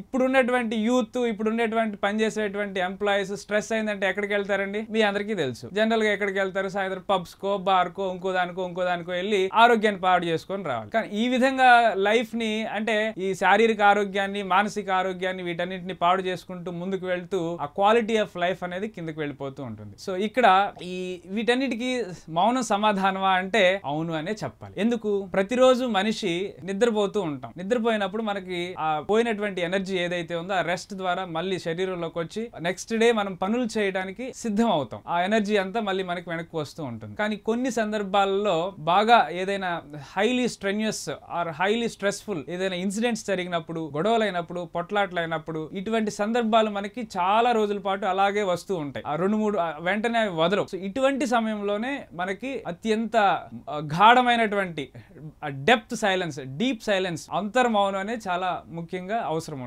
ఇప్పుడున్నటువంటి యూత్ ఇప్పుడు ఉండేటువంటి పనిచేసేటువంటి ఎంప్లాయీస్ స్ట్రెస్ అయిందంటే ఎక్కడికి వెళ్తారండి మీ అందరికీ తెలుసు జనరల్ గా ఎక్కడికి వెళ్తారు సాయంత్రం పబ్స్కో బార్కో ఇంకో దానికో ఇంకో దానికో వెళ్ళి ఆరోగ్యాన్ని పాడు చేసుకొని రావాలి కానీ ఈ విధంగా లైఫ్ ని అంటే ఈ శారీరక ఆరోగ్యాన్ని మానసిక ఆరోగ్యాన్ని వీటన్నిటిని పాడు చేసుకుంటూ ముందుకు వెళ్తూ ఆ క్వాలిటీ ఆఫ్ లైఫ్ అనేది కిందకు వెళ్ళిపోతూ ఉంటుంది సో ఇక్కడ ఈ వీటన్నిటికీ మౌనం సమాధానమా అంటే అవును అనే చెప్పాలి ఎందుకు ప్రతిరోజు మనిషి నిద్రపోతూ ఉంటాం నిద్రపోయినప్పుడు మనకి ఆ పోయినటువంటి ఎనర్జీ ఎనర్జీ ఏదైతే ఉందో ఆ రెస్ట్ ద్వారా మళ్ళీ శరీరంలోకి వచ్చి నెక్స్ట్ డే మనం పనులు చేయడానికి సిద్ధం అవుతాం ఆ ఎనర్జీ అంతా మళ్ళీ మనకి వెనక్కి వస్తూ ఉంటుంది కానీ కొన్ని సందర్భాల్లో బాగా ఏదైనా highly strenuous or highly stressful ఏదైనా ఇన్సిడెంట్స్ జరిగినప్పుడు గొడవలైనప్పుడు పొట్లాట్లైనప్పుడు ఇటువంటి సందర్భాలు మనకి చాలా రోజుల పాటు అలాగే వస్తూ ఉంటాయి ఆ రెండు మూడు వెంటనే అవి వదలవు సో ఇటువంటి సమయంలోనే మనకి అత్యంత గాఢమైనటువంటి డెప్త్ సైలెన్స్ డీప్ సైలెన్స్ అంతర్మౌనం అనేది చాలా ముఖ్యంగా అవసరం